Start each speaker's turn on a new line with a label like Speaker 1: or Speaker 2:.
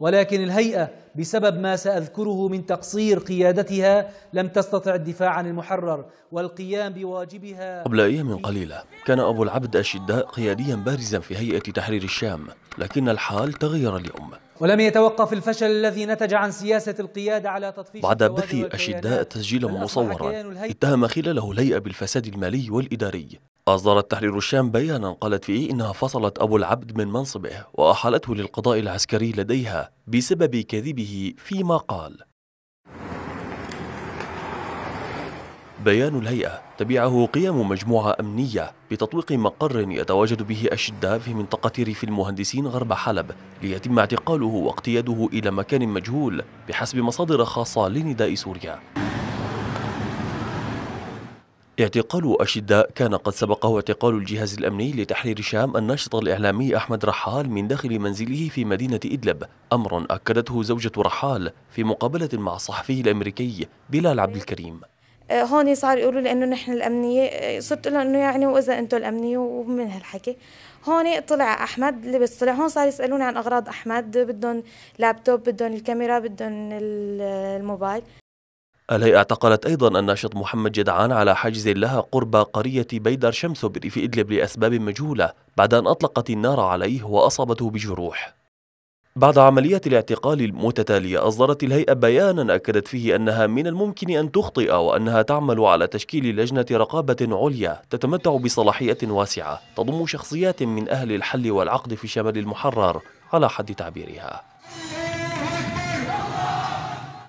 Speaker 1: ولكن الهيئه بسبب ما ساذكره من تقصير قيادتها لم تستطع الدفاع عن المحرر والقيام بواجبها قبل ايام قليله كان ابو العبد أشداء قياديا بارزا في هيئه تحرير الشام لكن الحال تغير اليوم ولم يتوقف الفشل الذي نتج عن سياسة القيادة على تطفيش بعد بث أشداء تسجيلا مصورا اتهم خلاله الهيئة بالفساد المالي والإداري أصدرت تحرير الشام بيانا قالت فيه إنها فصلت أبو العبد من منصبه وأحالته للقضاء العسكري لديها بسبب كذبه فيما قال بيان الهيئة تبعه قيام مجموعة أمنية بتطويق مقر يتواجد به أشداء في منطقة ريف المهندسين غرب حلب ليتم اعتقاله واقتياده إلى مكان مجهول بحسب مصادر خاصة لنداء سوريا اعتقال أشداء كان قد سبقه اعتقال الجهاز الأمني لتحرير الشام الناشط الإعلامي أحمد رحال من داخل منزله في مدينة إدلب أمر أكدته زوجة رحال في مقابلة مع الصحفي الأمريكي بلال عبد الكريم
Speaker 2: أه، هون صار يقولوا لي انه نحن الامنيه أه، صرت له انه يعني واذا انتم الامنيه ومن هالحكي هون طلع احمد لبس طلع هون صار يسالوني عن اغراض احمد بدهم لابتوب بدهم الكاميرا بدهم الموبايل
Speaker 1: الهيئة اعتقلت أيضا الناشط محمد جدعان على حاجز لها قرب قرية بيدر شمس بريف إدلب لأسباب مجهولة بعد أن أطلقت النار عليه وأصابته بجروح بعد عمليات الاعتقال المتتالية أصدرت الهيئة بيانا أكدت فيه أنها من الممكن أن تخطئ وأنها تعمل على تشكيل لجنة رقابة عليا تتمتع بصلاحية واسعة تضم شخصيات من أهل الحل والعقد في شمال المحرر على حد تعبيرها